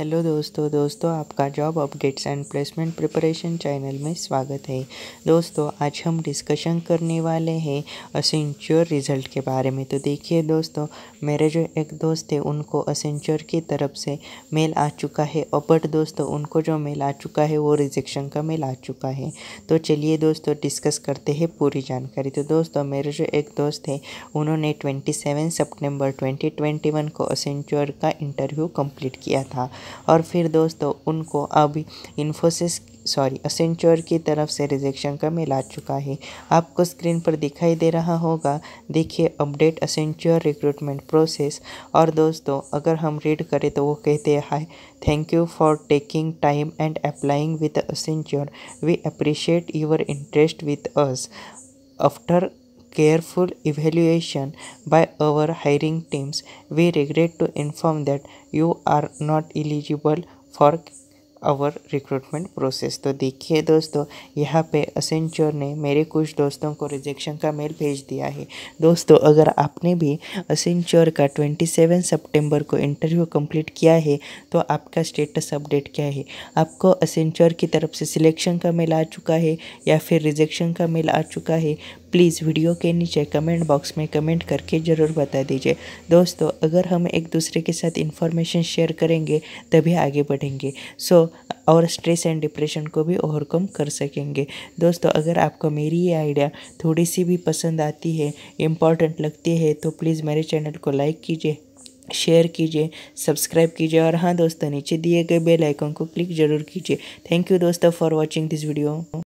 hello दोस्तों दोस्तों आपका job updates and placement preparation channel में स्वागत है दोस्तों आज हम डिस्कशन करने वाले हैं असेंचर रिज़ल्ट के बारे में तो देखिए दोस्तों मेरे जो एक दोस्त थे उनको असेंचर की तरफ से मेल आ चुका है और बट दोस्तों उनको जो मेल आ चुका है वो रिजेक्शन का मेल आ चुका है तो चलिए दोस्तों डिस्कस करते हैं पूरी जानकारी तो दोस्तों मेरे जो एक दोस्त है उन्होंने twenty seven September twenty twenty one को असेंचर का इंटरव्यू कम्प्लीट किया था और फिर दोस्तों उनको अब इन्फोसिस सॉरी असेंचोर की तरफ से रिजेक्शन का मेल आ चुका है आपको स्क्रीन पर दिखाई दे रहा होगा देखिए अपडेट असेंचर रिक्रूटमेंट प्रोसेस और दोस्तों अगर हम रीड करें तो वो कहते हैं hi thank you for taking time and applying with Accenture we appreciate your interest with us after careful evaluation by our hiring teams, we regret to inform that you are not eligible for our recruitment process तो देखिए दोस्तों यहाँ पे Accenture ने मेरे कुछ दोस्तों को रिजेक्शन का मेल भेज दिया है दोस्तों अगर आपने भी असेंचर का 27 सितंबर को इंटरव्यू कंप्लीट किया है तो आपका स्टेटस अपडेट क्या है आपको असेंचर की तरफ से सिलेक्शन का मेल आ चुका है या फिर रिजेक्शन का मेल आ चुका है प्लीज़ वीडियो के नीचे कमेंट बॉक्स में कमेंट करके ज़रूर बता दीजिए दोस्तों अगर हम एक दूसरे के साथ इन्फॉर्मेशन शेयर करेंगे तभी आगे बढ़ेंगे सो और स्ट्रेस एंड डिप्रेशन को भी ओवरकम कर सकेंगे दोस्तों अगर आपको मेरी ये आइडिया थोड़ी सी भी पसंद आती है इम्पॉर्टेंट लगती है तो प्लीज़ मेरे चैनल को लाइक कीजिए शेयर कीजिए सब्सक्राइब कीजिए और हाँ दोस्तों नीचे दिए गए बेल आइकन को क्लिक जरूर कीजिए थैंक यू दोस्तों फॉर वॉचिंग दिस वीडियो